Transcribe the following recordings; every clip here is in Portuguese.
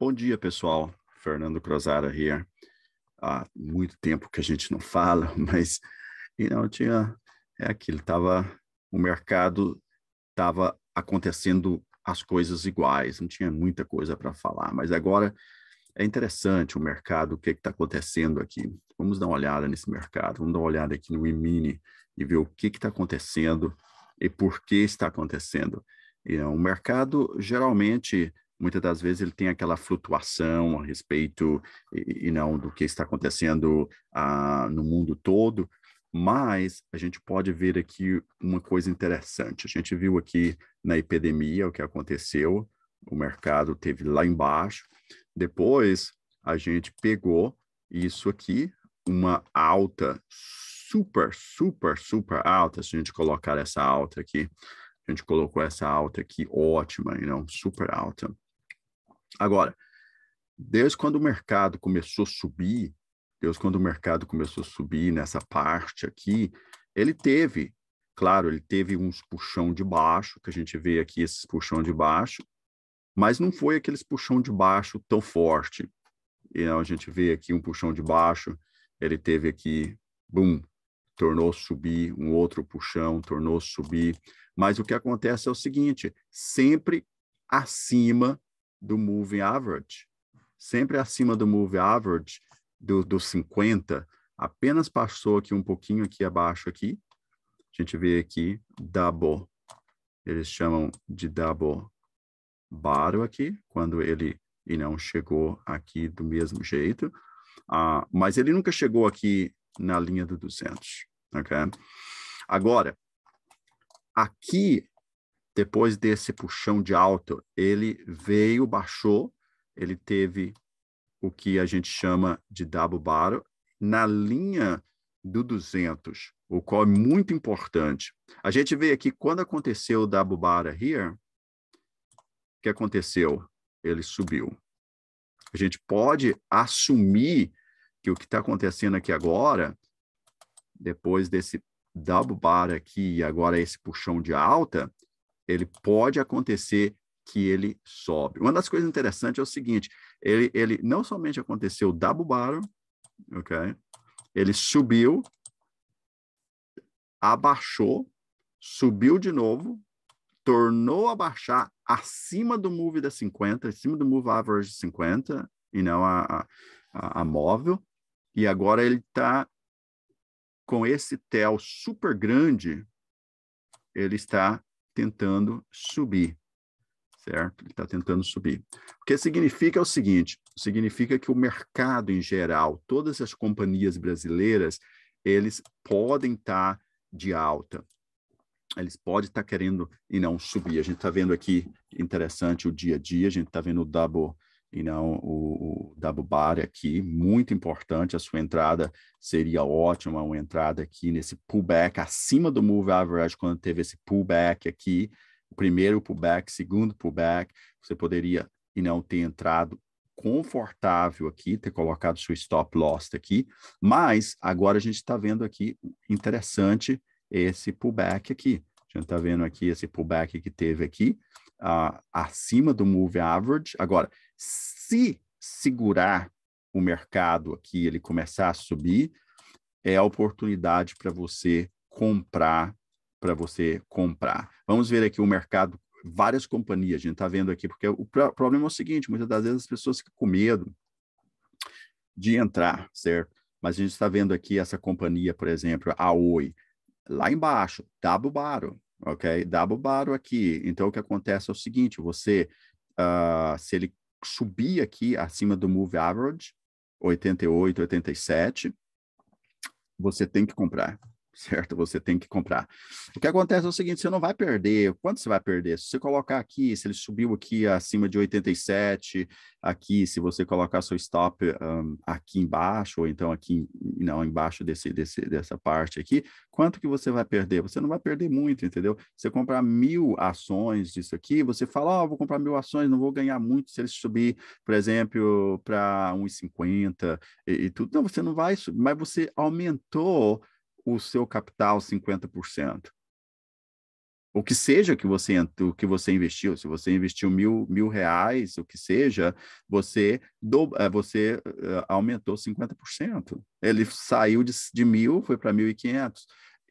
Bom dia, pessoal. Fernando Crozara aqui. Há muito tempo que a gente não fala, mas e não tinha é aquilo, tava o mercado tava acontecendo as coisas iguais, não tinha muita coisa para falar, mas agora é interessante o mercado, o que está acontecendo aqui. Vamos dar uma olhada nesse mercado, vamos dar uma olhada aqui no e-mini e ver o que está acontecendo e por que está acontecendo. E, é, o mercado geralmente muitas das vezes ele tem aquela flutuação a respeito e, e não do que está acontecendo a ah, no mundo todo, mas a gente pode ver aqui uma coisa interessante. A gente viu aqui na epidemia o que aconteceu, o mercado teve lá embaixo. Depois a gente pegou isso aqui, uma alta super, super, super alta. Se a gente colocar essa alta aqui, a gente colocou essa alta aqui ótima, não super alta. Agora, desde quando o mercado começou a subir, desde quando o mercado começou a subir nessa parte aqui, ele teve, claro, ele teve uns puxão de baixo, que a gente vê aqui esses puxão de baixo, mas não foi aqueles puxão de baixo tão forte. E a gente vê aqui um puxão de baixo, ele teve aqui, bum, tornou subir, um outro puxão, tornou subir. Mas o que acontece é o seguinte, sempre acima do moving average, sempre acima do moving average dos do 50, apenas passou aqui um pouquinho aqui abaixo aqui. A gente vê aqui double. Eles chamam de double bar aqui, quando ele e não chegou aqui do mesmo jeito. ah mas ele nunca chegou aqui na linha do 200, ok? Agora, aqui depois desse puxão de alto, ele veio, baixou, ele teve o que a gente chama de double barrel na linha do 200, o qual é muito importante. A gente vê aqui quando aconteceu o double barrel here, o que aconteceu? Ele subiu. A gente pode assumir que o que está acontecendo aqui agora, depois desse double bar aqui e agora esse puxão de alta, ele pode acontecer que ele sobe. Uma das coisas interessantes é o seguinte, ele, ele não somente aconteceu double bottom, ok? Ele subiu, abaixou, subiu de novo, tornou a baixar acima do move da 50, acima do move average 50, e não a, a, a móvel. E agora ele está com esse tel super grande, ele está tentando subir, certo? Ele está tentando subir. O que significa é o seguinte: significa que o mercado em geral, todas as companhias brasileiras, eles podem estar tá de alta. Eles podem estar tá querendo e não subir. A gente está vendo aqui, interessante, o dia a dia, a gente está vendo o double e não o, o double aqui, muito importante, a sua entrada seria ótima, uma entrada aqui nesse pullback, acima do move average, quando teve esse pullback aqui, primeiro pullback, segundo pullback, você poderia e não ter entrado confortável aqui, ter colocado seu stop loss aqui, mas agora a gente está vendo aqui, interessante, esse pullback aqui. A gente está vendo aqui esse pullback que teve aqui, uh, acima do move average. Agora, se segurar o mercado aqui, ele começar a subir, é a oportunidade para você comprar, para você comprar. Vamos ver aqui o mercado, várias companhias, a gente está vendo aqui, porque o problema é o seguinte, muitas das vezes as pessoas ficam com medo de entrar, certo? Mas a gente está vendo aqui essa companhia, por exemplo, a Oi, lá embaixo, Dabubaro, Baro, ok? Dabubaro Baro aqui. Então, o que acontece é o seguinte, você, uh, se ele subir aqui acima do Move Average, 88, 87, você tem que comprar certo? Você tem que comprar. O que acontece é o seguinte: você não vai perder. Quanto você vai perder? Se você colocar aqui, se ele subiu aqui acima de 87, aqui, se você colocar seu stop um, aqui embaixo, ou então aqui, não, embaixo desse, desse, dessa parte aqui, quanto que você vai perder? Você não vai perder muito, entendeu? Você comprar mil ações disso aqui, você fala, ó, oh, ah, vou comprar mil ações, não vou ganhar muito se ele subir, por exemplo, para 1,50 e, e tudo. Não, você não vai, mas você aumentou o seu capital 50%. O que seja que você, o que você investiu, se você investiu mil, mil reais, o que seja, você, do, é, você é, aumentou 50%. Ele saiu de, de mil, foi para 1.500.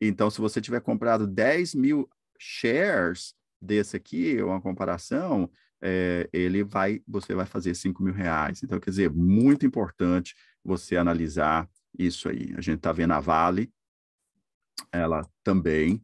Então, se você tiver comprado 10 mil shares desse aqui, uma comparação, é, ele vai, você vai fazer 5 mil reais. Então, quer dizer, muito importante você analisar isso aí. A gente está vendo a Vale ela também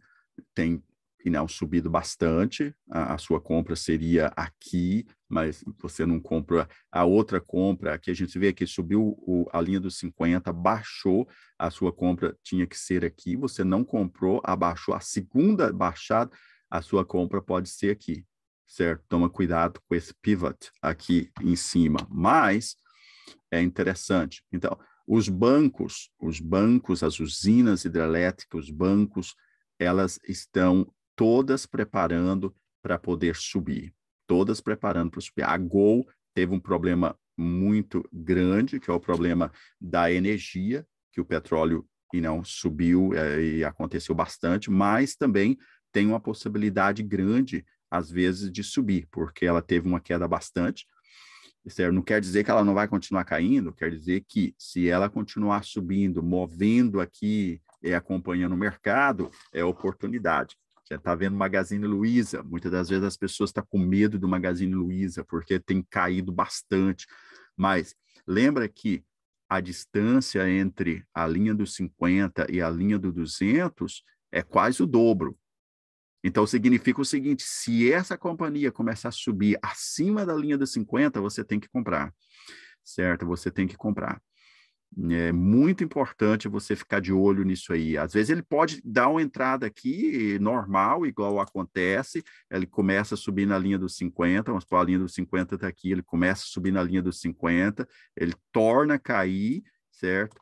tem não, subido bastante. A, a, sua compra seria aqui, mas você não compra a outra compra. Aqui a gente vê que subiu o, a linha dos 50, baixou, a sua compra tinha que ser aqui. Você não comprou, abaixou. A segunda baixada, a sua compra pode ser aqui, certo? Toma cuidado com esse pivot aqui em cima. Mas é interessante. Então, os bancos, os bancos, as usinas hidrelétricas, os bancos, elas estão todas preparando para poder subir, todas preparando para subir. A Gol teve um problema muito grande, que é o problema da energia, que o petróleo e não subiu é, e aconteceu bastante, mas também tem uma possibilidade grande às vezes de subir, porque ela teve uma queda bastante, não quer dizer que ela não vai continuar caindo, quer dizer que se ela continuar subindo, movendo aqui, e acompanhando o mercado, é oportunidade. Já está vendo Magazine Luiza, muitas das vezes as pessoas estão tá com medo do Magazine Luiza, porque tem caído bastante. Mas lembra que a distância entre a linha dos 50 e a linha dos 200 é quase o dobro. Então significa o seguinte: se essa companhia começar a subir acima da linha dos 50, você tem que comprar, certo? Você tem que comprar. É muito importante você ficar de olho nisso aí. Às vezes ele pode dar uma entrada aqui normal, igual acontece, ele começa a subir na linha dos 50, vamos supor, a linha dos 50 está aqui, ele começa a subir na linha dos 50, ele torna a cair, certo?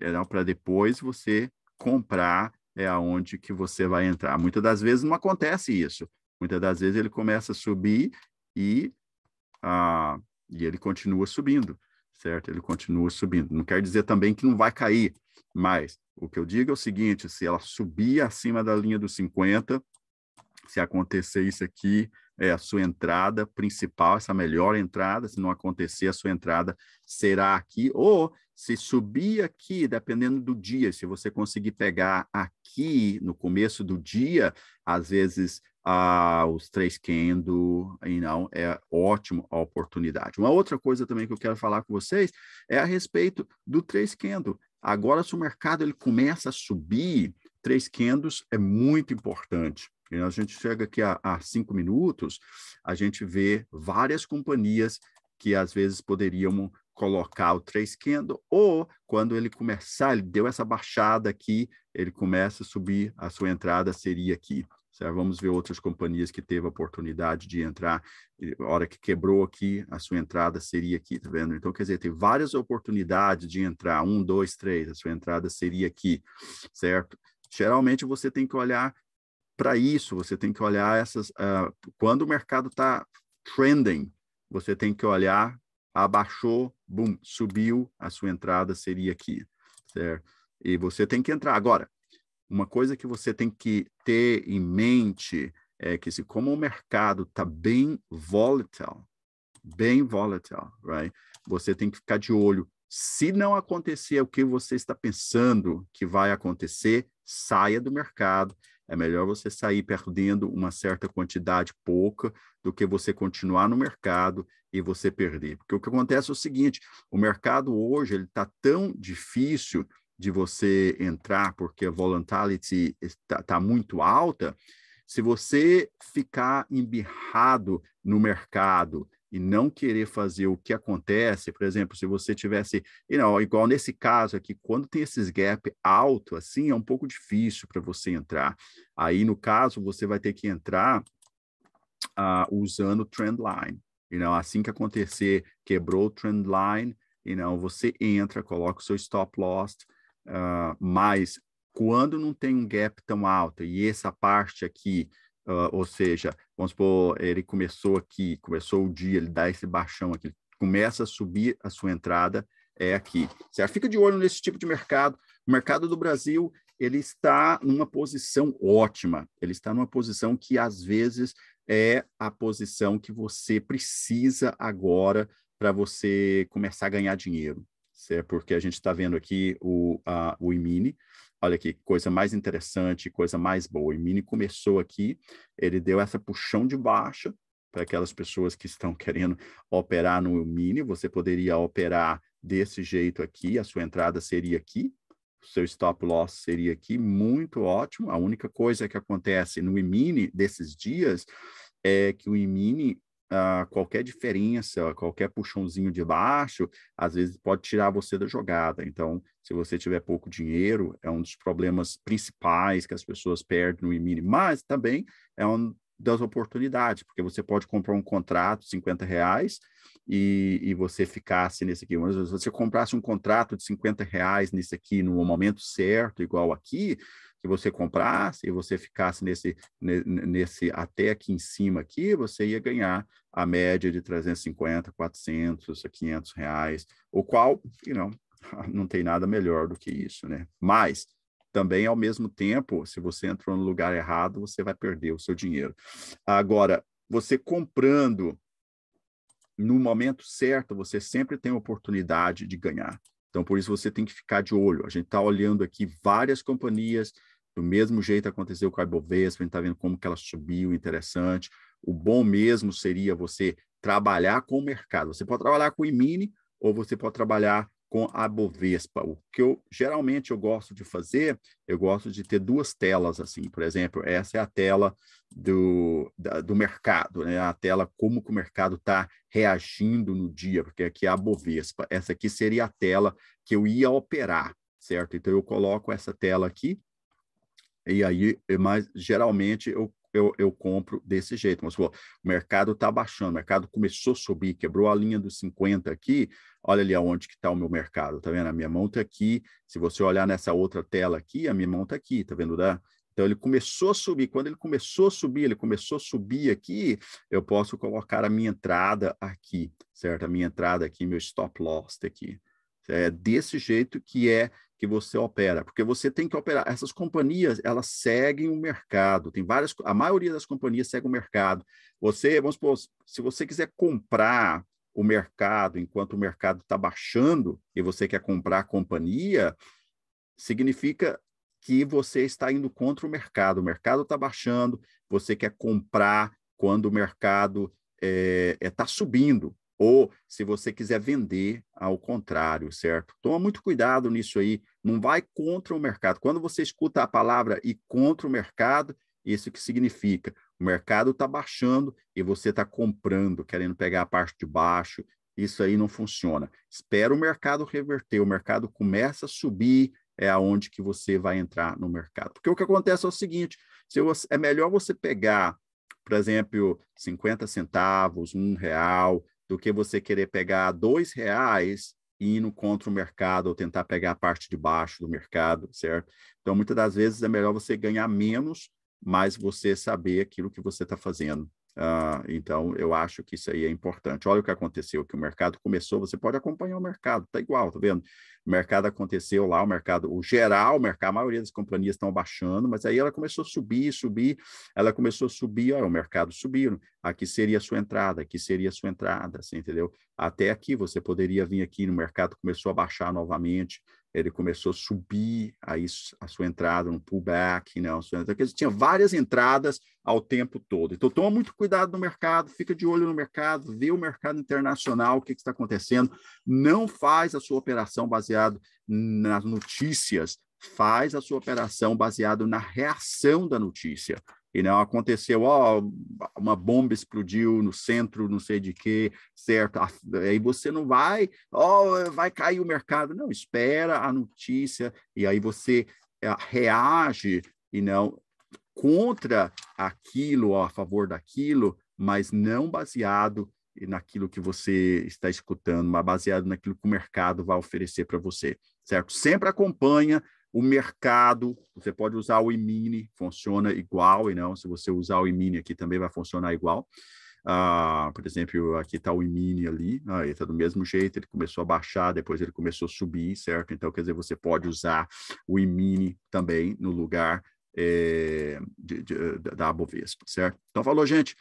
É, Para depois você comprar é aonde que você vai entrar. Muitas das vezes não acontece isso. Muitas das vezes ele começa a subir e, ah, e ele continua subindo, certo? Ele continua subindo. Não quer dizer também que não vai cair, mas o que eu digo é o seguinte: se ela subir acima da linha dos 50, se acontecer isso aqui, é a sua entrada principal, essa melhor entrada. Se não acontecer, a sua entrada será aqui. Ou se subir aqui, dependendo do dia, se você conseguir pegar aqui no começo do dia, às vezes ah, os três Kendo, e não é ótimo a oportunidade. Uma outra coisa também que eu quero falar com vocês é a respeito do três Kendo. Agora, se o mercado ele começa a subir, três Kendos é muito importante. E a gente chega aqui a, a cinco minutos, a gente vê várias companhias que às vezes poderiam colocar o 3 candle, ou quando ele começar, ele deu essa baixada aqui, ele começa a subir, a sua entrada seria aqui. Certo? Vamos ver outras companhias que teve a oportunidade de entrar, a hora que quebrou aqui, a sua entrada seria aqui, tá vendo? Então, quer dizer, tem várias oportunidades de entrar, um, dois, três, a sua entrada seria aqui, certo? Geralmente você tem que olhar para isso, você tem que olhar essas, uh, quando o mercado está trending, você tem que olhar abaixou, bum, subiu, a sua entrada seria aqui, certo? E você tem que entrar. Agora, uma coisa que você tem que ter em mente é que se como o mercado está bem volatile, bem volatile, right? Você tem que ficar de olho. Se não acontecer o que você está pensando que vai acontecer, saia do mercado. É melhor você sair perdendo uma certa quantidade pouca do que você continuar no mercado e você perder. Porque o que acontece é o seguinte: o mercado hoje ele está tão difícil de você entrar, porque a volatility está tá muito alta. Se você ficar embirrado no mercado e não querer fazer o que acontece, por exemplo, se você tivesse, não, igual nesse caso aqui, quando tem esses gap alto assim, é um pouco difícil para você entrar. Aí no caso você vai ter que entrar uh, usando trendline. You know, assim que acontecer, quebrou o trend line, you know, você entra, coloca o seu stop loss, uh, mas quando não tem um gap tão alto e essa parte aqui, uh, ou seja, vamos supor, ele começou aqui, começou o dia, ele dá esse baixão aqui, começa a subir a sua entrada, é aqui. Certo? Fica de olho nesse tipo de mercado. O mercado do Brasil, ele está numa posição ótima, ele está numa posição que às vezes é a posição que você precisa agora para você começar a ganhar dinheiro, certo? É porque a gente está vendo aqui o, a, o Imini, Olha que coisa mais interessante, coisa mais boa. O Mini começou aqui, ele deu essa puxão de baixa para aquelas pessoas que estão querendo operar no Mini. Você poderia operar desse jeito aqui, a sua entrada seria aqui, seu stop loss seria aqui muito ótimo. A única coisa que acontece no imini desses dias é que o imini Uh, qualquer diferença, qualquer puxãozinho de baixo, às vezes pode tirar você da jogada. Então, se você tiver pouco dinheiro, é um dos problemas principais que as pessoas perdem no imini mas também é um das oportunidades, porque você pode comprar um contrato de 50 reais e, e você ficasse nesse aqui. Mas se você comprasse um contrato de 50 reais nesse aqui no momento certo, igual aqui, que você comprasse e você ficasse nesse, nesse até aqui em cima aqui, você ia ganhar a média de 350, 400, 500 reais, o qual, you know, não tem nada melhor do que isso, né? Mas também, ao mesmo tempo, se você entrou no lugar errado, você vai perder o seu dinheiro. Agora, você comprando no momento certo, você sempre tem oportunidade de ganhar. Então, por isso você tem que ficar de olho. A gente está olhando aqui várias companhias, do mesmo jeito aconteceu com a Ibovespa, a gente está vendo como que ela subiu, interessante. O bom mesmo seria você trabalhar com o mercado. Você pode trabalhar com o Imini ou você pode trabalhar com a Bovespa. O que eu geralmente eu gosto de fazer, eu gosto de ter duas telas assim, por exemplo, essa é a tela do, da, do mercado, né? A tela como que o mercado está reagindo no dia, porque aqui é a Bovespa. Essa aqui seria a tela que eu ia operar, certo? Então eu coloco essa tela aqui e aí, mas geralmente eu eu, eu compro desse jeito. Mas pô, o mercado está baixando, o mercado começou a subir, quebrou a linha dos 50 aqui. Olha ali aonde que está o meu mercado, tá vendo? A minha mão está aqui. Se você olhar nessa outra tela aqui, a minha mão está aqui, tá vendo? Da... Então ele começou a subir. Quando ele começou a subir, ele começou a subir aqui, eu posso colocar a minha entrada aqui, certo? A minha entrada aqui, meu stop loss tá aqui. É desse jeito que é que você opera, porque você tem que operar. Essas companhias, elas seguem o mercado. Tem várias, a maioria das companhias segue o mercado. Você, vamos supor, se você quiser comprar o mercado enquanto o mercado está baixando e você quer comprar a companhia, significa que você está indo contra o mercado. O mercado está baixando, você quer comprar quando o mercado está eh, eh, é, é, subindo. Ou se você quiser vender, ao contrário, certo? Toma muito cuidado nisso aí. Não vai contra o mercado. Quando você escuta a palavra e contra o mercado, isso que significa? O mercado está baixando e você está comprando, querendo pegar a parte de baixo. Isso aí não funciona. Espera o mercado reverter. O mercado começa a subir, é aonde que você vai entrar no mercado. Porque o que acontece é o seguinte: se é melhor você pegar, por exemplo, 50 centavos, um real, do que você querer pegar dois reais e indo contra o mercado ou tentar pegar a parte de baixo do mercado, certo? Então, muitas das vezes é melhor você ganhar menos, mas você saber aquilo que você está fazendo. Uh, então, eu acho que isso aí é importante. Olha o que aconteceu, que o mercado começou, você pode acompanhar o mercado, tá igual, tá vendo? O mercado aconteceu lá, o mercado, o geral, o mercado, a maioria das companhias estão baixando, mas aí ela começou a subir, subir, ela começou a subir, olha, o mercado subiu, aqui seria a sua entrada, aqui seria a sua entrada, assim, entendeu? Até aqui, você poderia vir aqui no mercado, começou a baixar novamente, ele começou a subir aí a sua entrada no um pullback, né? Porque ele tinha várias entradas ao tempo todo. Então toma muito cuidado no mercado, fica de olho no mercado, vê o mercado internacional, o que, que está acontecendo. Não faz a sua operação baseado nas notícias, faz a sua operação baseado na reação da notícia. E não né, aconteceu, ó, uma bomba explodiu no centro, não sei de quê, certo? Aí você não vai, ó, vai cair o mercado. Não, espera a notícia e aí você é, reage e não contra aquilo, ó, a favor daquilo, mas não baseado naquilo que você está escutando, mas baseado naquilo que o mercado vai oferecer para você, certo? Sempre acompanha o mercado, você pode usar o imini, funciona igual, e não, se você usar o imini aqui também vai funcionar igual. Uh, por exemplo, aqui está o imini ali, uh, ele está do mesmo jeito, ele começou a baixar, depois ele começou a subir, certo? Então, quer dizer, você pode usar o imini também no lugar é, de, de, da Bovespa, certo? Então, falou, gente.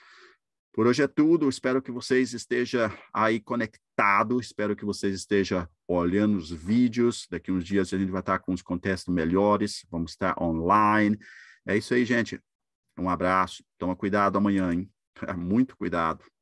Por hoje é tudo. Espero que vocês estejam aí conectados. Espero que vocês estejam olhando os vídeos. Daqui uns dias a gente vai estar com os contextos melhores. Vamos estar online. É isso aí, gente. Um abraço. Toma cuidado amanhã, hein? Muito cuidado.